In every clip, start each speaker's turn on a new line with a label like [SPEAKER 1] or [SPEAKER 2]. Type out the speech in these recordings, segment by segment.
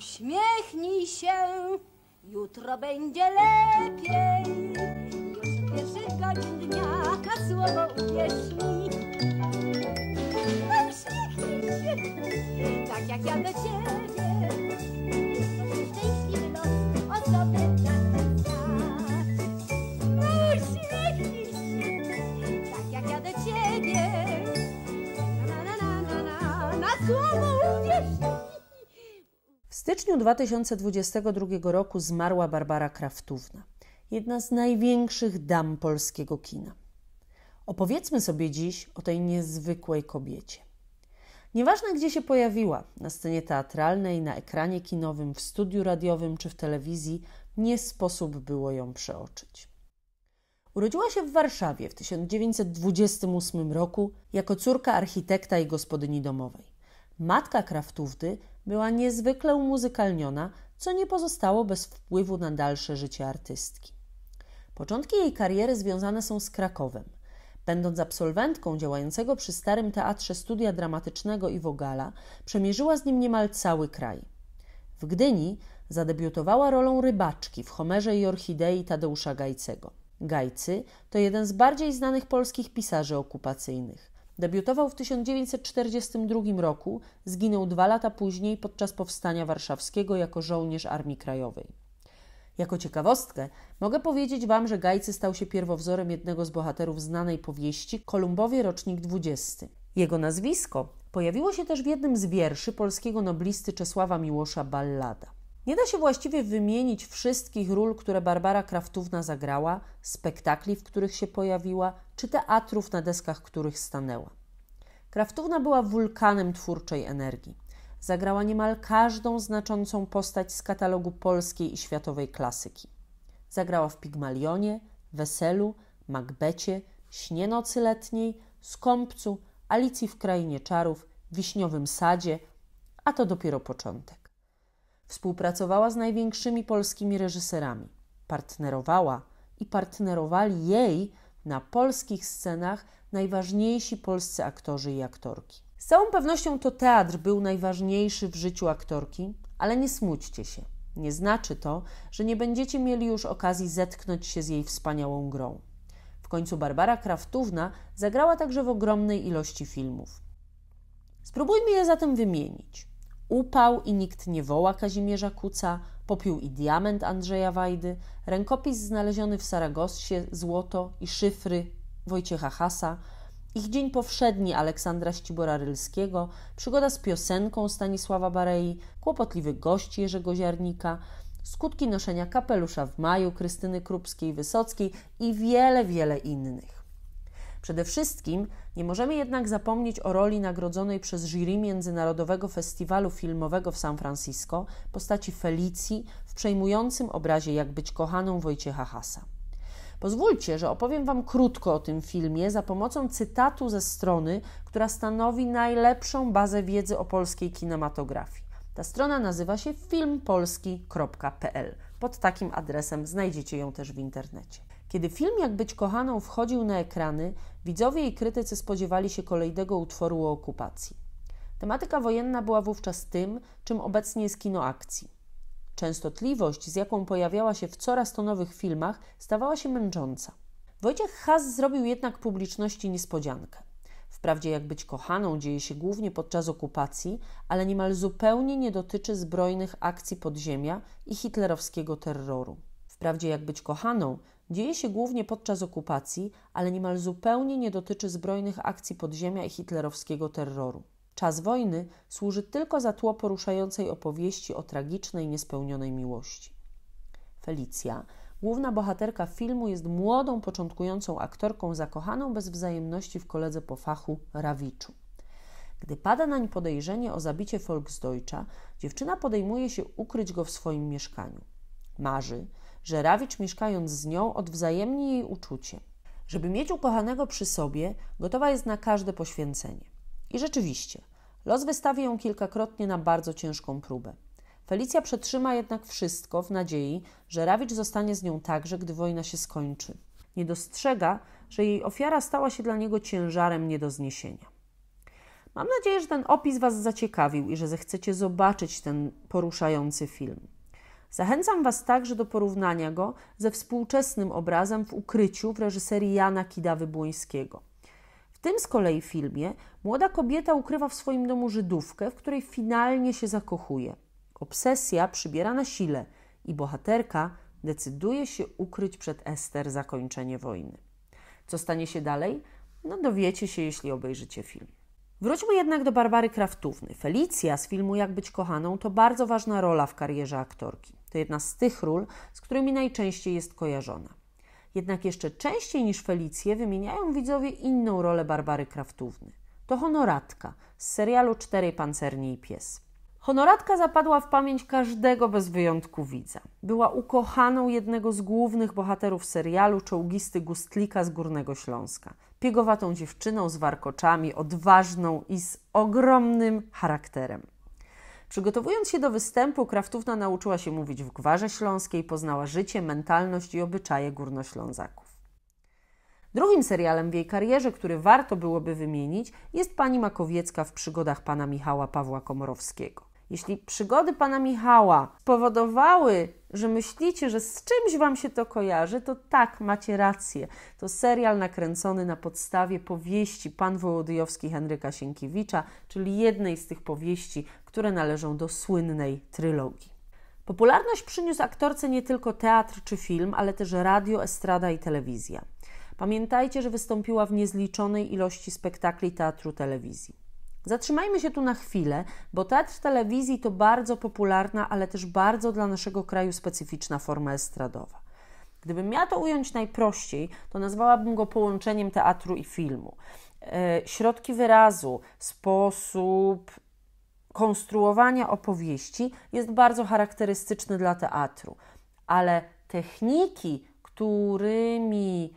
[SPEAKER 1] Uśmiechnij się, jutro będzie lepiej. Już pierwszy godzin dnia hasłowo uwierz mi. Uśmiechnij się, tak jak ja do ciebie. styczniu 2022 roku zmarła Barbara Kraftówna, jedna z największych dam polskiego kina. Opowiedzmy sobie dziś o tej niezwykłej kobiecie. Nieważne, gdzie się pojawiła na scenie teatralnej, na ekranie kinowym, w studiu radiowym czy w telewizji nie sposób było ją przeoczyć. Urodziła się w Warszawie w 1928 roku jako córka architekta i gospodyni domowej. Matka Kraftówdy była niezwykle umuzykalniona, co nie pozostało bez wpływu na dalsze życie artystki. Początki jej kariery związane są z Krakowem. Będąc absolwentką działającego przy Starym Teatrze Studia Dramatycznego i Wogala, przemierzyła z nim niemal cały kraj. W Gdyni zadebiutowała rolą rybaczki w Homerze i Orchidei Tadeusza Gajcego. Gajcy to jeden z bardziej znanych polskich pisarzy okupacyjnych. Debiutował w 1942 roku, zginął dwa lata później podczas powstania warszawskiego jako żołnierz Armii Krajowej. Jako ciekawostkę mogę powiedzieć Wam, że Gajcy stał się pierwowzorem jednego z bohaterów znanej powieści Kolumbowie rocznik 20. Jego nazwisko pojawiło się też w jednym z wierszy polskiego noblisty Czesława Miłosza Ballada. Nie da się właściwie wymienić wszystkich ról, które Barbara Kraftówna zagrała, spektakli, w których się pojawiła, czy teatrów, na deskach których stanęła. Kraftówna była wulkanem twórczej energii. Zagrała niemal każdą znaczącą postać z katalogu polskiej i światowej klasyki. Zagrała w Pigmalionie, Weselu, Macbecie, Śnie nocy letniej, Skąpcu, Alicji w Krainie Czarów, Wiśniowym Sadzie, a to dopiero początek. Współpracowała z największymi polskimi reżyserami. Partnerowała i partnerowali jej na polskich scenach najważniejsi polscy aktorzy i aktorki. Z całą pewnością to teatr był najważniejszy w życiu aktorki, ale nie smućcie się. Nie znaczy to, że nie będziecie mieli już okazji zetknąć się z jej wspaniałą grą. W końcu Barbara Kraftówna zagrała także w ogromnej ilości filmów. Spróbujmy je zatem wymienić. Upał i nikt nie woła Kazimierza Kuca, popiół i diament Andrzeja Wajdy, rękopis znaleziony w Saragossie, złoto i szyfry Wojciecha Hasa, ich dzień powszedni Aleksandra Ścibora Rylskiego, przygoda z piosenką Stanisława Barei, kłopotliwy gość Jerzego Ziarnika, skutki noszenia kapelusza w maju Krystyny Krupskiej-Wysockiej i wiele, wiele innych. Przede wszystkim nie możemy jednak zapomnieć o roli nagrodzonej przez jury Międzynarodowego Festiwalu Filmowego w San Francisco postaci Felicji w przejmującym obrazie Jak być kochaną Wojciecha Hasa. Pozwólcie, że opowiem Wam krótko o tym filmie za pomocą cytatu ze strony, która stanowi najlepszą bazę wiedzy o polskiej kinematografii. Ta strona nazywa się filmpolski.pl. Pod takim adresem znajdziecie ją też w internecie. Kiedy film Jak być kochaną wchodził na ekrany, widzowie i krytycy spodziewali się kolejnego utworu o okupacji. Tematyka wojenna była wówczas tym, czym obecnie jest kino akcji. Częstotliwość, z jaką pojawiała się w coraz to nowych filmach, stawała się męcząca. Wojciech Haas zrobił jednak publiczności niespodziankę. Wprawdzie jak być kochaną dzieje się głównie podczas okupacji, ale niemal zupełnie nie dotyczy zbrojnych akcji podziemia i hitlerowskiego terroru. Wprawdzie jak być kochaną Dzieje się głównie podczas okupacji, ale niemal zupełnie nie dotyczy zbrojnych akcji podziemia i hitlerowskiego terroru. Czas wojny służy tylko za tło poruszającej opowieści o tragicznej, niespełnionej miłości. Felicja, główna bohaterka filmu, jest młodą, początkującą aktorką zakochaną bez wzajemności w koledze po fachu Rawiczu. Gdy pada nań podejrzenie o zabicie Volksdeutscha, dziewczyna podejmuje się ukryć go w swoim mieszkaniu. Marzy, że Rawicz mieszkając z nią odwzajemni jej uczucie. Żeby mieć ukochanego przy sobie, gotowa jest na każde poświęcenie. I rzeczywiście, los wystawi ją kilkakrotnie na bardzo ciężką próbę. Felicja przetrzyma jednak wszystko w nadziei, że Rawicz zostanie z nią także, gdy wojna się skończy. Nie dostrzega, że jej ofiara stała się dla niego ciężarem nie do zniesienia. Mam nadzieję, że ten opis Was zaciekawił i że zechcecie zobaczyć ten poruszający film. Zachęcam Was także do porównania go ze współczesnym obrazem w ukryciu w reżyserii Jana Kidawy-Błońskiego. W tym z kolei filmie młoda kobieta ukrywa w swoim domu Żydówkę, w której finalnie się zakochuje. Obsesja przybiera na sile i bohaterka decyduje się ukryć przed Ester zakończenie wojny. Co stanie się dalej? No dowiecie się, jeśli obejrzycie film. Wróćmy jednak do Barbary Kraftówny. Felicja z filmu Jak być kochaną to bardzo ważna rola w karierze aktorki. To jedna z tych ról, z którymi najczęściej jest kojarzona. Jednak jeszcze częściej niż Felicję wymieniają widzowie inną rolę Barbary Kraftówny. To Honoratka z serialu „Cztery Pancerni i Pies. Honoratka zapadła w pamięć każdego bez wyjątku widza. Była ukochaną jednego z głównych bohaterów serialu, czołgisty Gustlika z Górnego Śląska. Piegowatą dziewczyną z warkoczami, odważną i z ogromnym charakterem. Przygotowując się do występu, Kraftówna nauczyła się mówić w gwarze śląskiej, poznała życie, mentalność i obyczaje górnoślązaków. Drugim serialem w jej karierze, który warto byłoby wymienić, jest Pani Makowiecka w przygodach pana Michała Pawła Komorowskiego. Jeśli przygody pana Michała spowodowały, że myślicie, że z czymś wam się to kojarzy, to tak, macie rację. To serial nakręcony na podstawie powieści pan Wołodyjowski Henryka Sienkiewicza, czyli jednej z tych powieści, które należą do słynnej trylogii. Popularność przyniósł aktorce nie tylko teatr czy film, ale też radio, estrada i telewizja. Pamiętajcie, że wystąpiła w niezliczonej ilości spektakli teatru telewizji. Zatrzymajmy się tu na chwilę, bo teatr telewizji to bardzo popularna, ale też bardzo dla naszego kraju specyficzna forma estradowa. Gdybym miała to ująć najprościej, to nazwałabym go połączeniem teatru i filmu. E, środki wyrazu, sposób konstruowania opowieści jest bardzo charakterystyczny dla teatru, ale techniki, którymi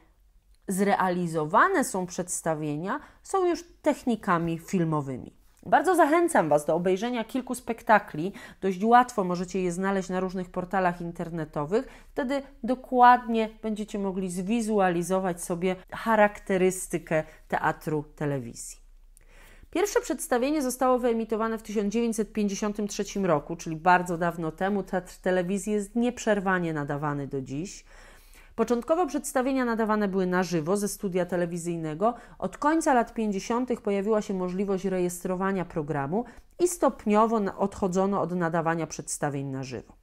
[SPEAKER 1] zrealizowane są przedstawienia, są już technikami filmowymi. Bardzo zachęcam Was do obejrzenia kilku spektakli. Dość łatwo możecie je znaleźć na różnych portalach internetowych. Wtedy dokładnie będziecie mogli zwizualizować sobie charakterystykę teatru telewizji. Pierwsze przedstawienie zostało wyemitowane w 1953 roku, czyli bardzo dawno temu. Teatr telewizji jest nieprzerwanie nadawany do dziś. Początkowo przedstawienia nadawane były na żywo ze studia telewizyjnego. Od końca lat 50. pojawiła się możliwość rejestrowania programu i stopniowo odchodzono od nadawania przedstawień na żywo.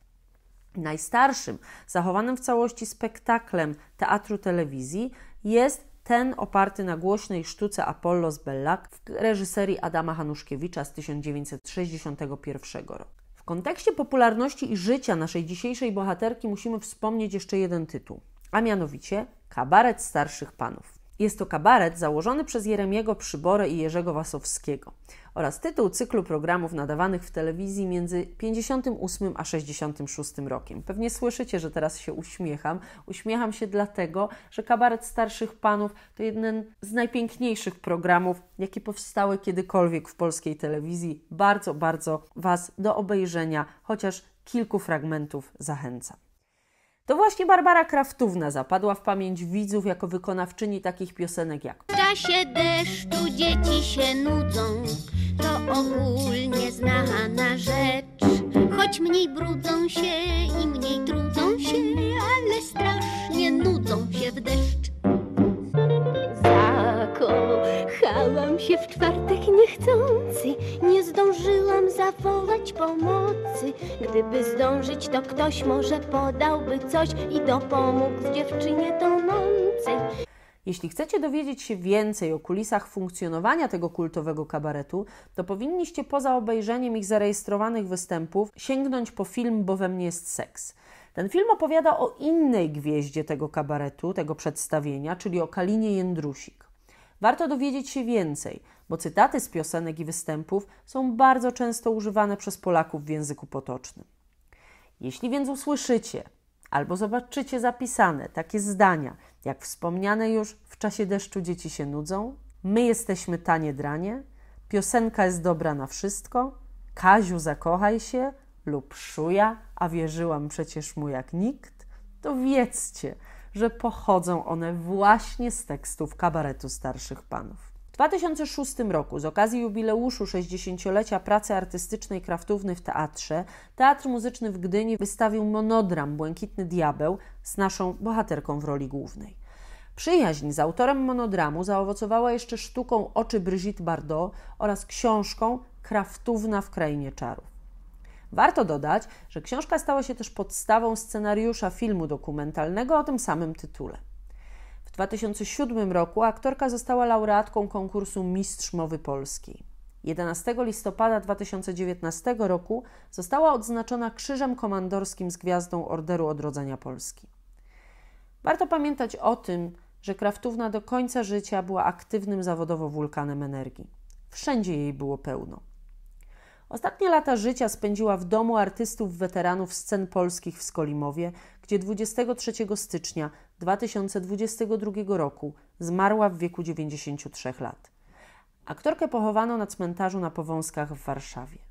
[SPEAKER 1] Najstarszym zachowanym w całości spektaklem teatru telewizji jest ten oparty na głośnej sztuce Apollo z Bellac w reżyserii Adama Hanuszkiewicza z 1961 roku. W kontekście popularności i życia naszej dzisiejszej bohaterki musimy wspomnieć jeszcze jeden tytuł a mianowicie Kabaret Starszych Panów. Jest to kabaret założony przez Jeremiego Przyborę i Jerzego Wasowskiego oraz tytuł cyklu programów nadawanych w telewizji między 58 a 66 rokiem. Pewnie słyszycie, że teraz się uśmiecham. Uśmiecham się dlatego, że Kabaret Starszych Panów to jeden z najpiękniejszych programów, jakie powstały kiedykolwiek w polskiej telewizji. Bardzo, bardzo Was do obejrzenia, chociaż kilku fragmentów zachęcam. To właśnie Barbara Kraftówna zapadła w pamięć widzów jako wykonawczyni takich piosenek jak W czasie deszczu dzieci się nudzą, to ogólnie znana rzecz. Choć mniej brudzą się i mniej trudzą się, ale strasznie nudzą się w deszczu. Obudziłam się w czwartek niechcący, nie zdążyłam zawołać pomocy. Gdyby zdążyć, to ktoś może podałby coś i dopomógł dziewczynie tonącej. Jeśli chcecie dowiedzieć się więcej o kulisach funkcjonowania tego kultowego kabaretu, to powinniście poza obejrzeniem ich zarejestrowanych występów sięgnąć po film Bo we mnie jest seks. Ten film opowiada o innej gwieździe tego kabaretu, tego przedstawienia, czyli o Kalinie Jędrusik. Warto dowiedzieć się więcej, bo cytaty z piosenek i występów są bardzo często używane przez Polaków w języku potocznym. Jeśli więc usłyszycie albo zobaczycie zapisane takie zdania, jak wspomniane już w czasie deszczu dzieci się nudzą, my jesteśmy tanie dranie, piosenka jest dobra na wszystko, Kaziu zakochaj się lub Szuja, a wierzyłam przecież mu jak nikt, to wiedzcie, że pochodzą one właśnie z tekstów kabaretu starszych panów. W 2006 roku, z okazji jubileuszu 60-lecia pracy artystycznej Kraftówny w teatrze, Teatr Muzyczny w Gdyni wystawił monodram Błękitny Diabeł z naszą bohaterką w roli głównej. Przyjaźń z autorem monodramu zaowocowała jeszcze sztuką Oczy Brigitte Bardot oraz książką Kraftówna w krainie czarów. Warto dodać, że książka stała się też podstawą scenariusza filmu dokumentalnego o tym samym tytule. W 2007 roku aktorka została laureatką konkursu Mistrz Mowy Polskiej. 11 listopada 2019 roku została odznaczona Krzyżem Komandorskim z Gwiazdą Orderu Odrodzenia Polski. Warto pamiętać o tym, że Kraftówna do końca życia była aktywnym zawodowo wulkanem energii. Wszędzie jej było pełno. Ostatnie lata życia spędziła w domu artystów weteranów scen polskich w Skolimowie, gdzie 23 stycznia 2022 roku zmarła w wieku 93 lat. Aktorkę pochowano na cmentarzu na Powązkach w Warszawie.